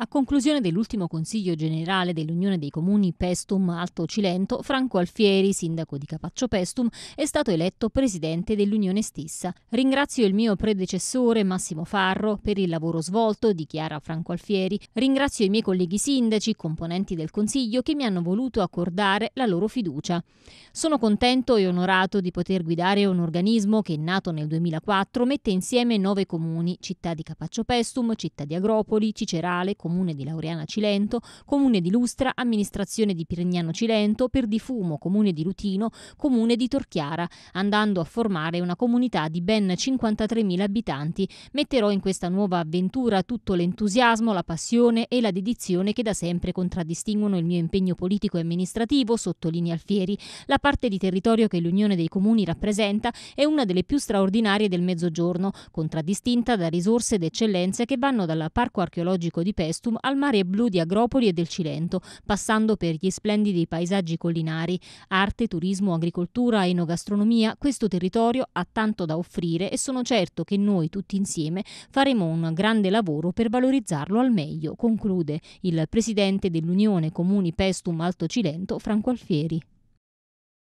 A conclusione dell'ultimo Consiglio generale dell'Unione dei Comuni Pestum Alto Cilento, Franco Alfieri, sindaco di Capaccio Pestum, è stato eletto presidente dell'Unione stessa. Ringrazio il mio predecessore Massimo Farro per il lavoro svolto, dichiara Franco Alfieri. Ringrazio i miei colleghi sindaci, componenti del Consiglio, che mi hanno voluto accordare la loro fiducia. Sono contento e onorato di poter guidare un organismo che, nato nel 2004, mette insieme nove comuni, città di Capaccio Pestum, città di Agropoli, Cicerale, Comune Comune di Laureana Cilento, Comune di Lustra, Amministrazione di Pirignano Cilento, per di Fumo, Comune di Lutino, Comune di Torchiara, andando a formare una comunità di ben 53.000 abitanti. Metterò in questa nuova avventura tutto l'entusiasmo, la passione e la dedizione che da sempre contraddistinguono il mio impegno politico e amministrativo, sottolinea Alfieri. La parte di territorio che l'Unione dei Comuni rappresenta è una delle più straordinarie del Mezzogiorno, contraddistinta da risorse ed eccellenze che vanno dal Parco archeologico di Pesco Pestum al mare blu di Agropoli e del Cilento, passando per gli splendidi paesaggi collinari. Arte, turismo, agricoltura, enogastronomia, questo territorio ha tanto da offrire e sono certo che noi tutti insieme faremo un grande lavoro per valorizzarlo al meglio, conclude il presidente dell'Unione Comuni Pestum Alto Cilento, Franco Alfieri.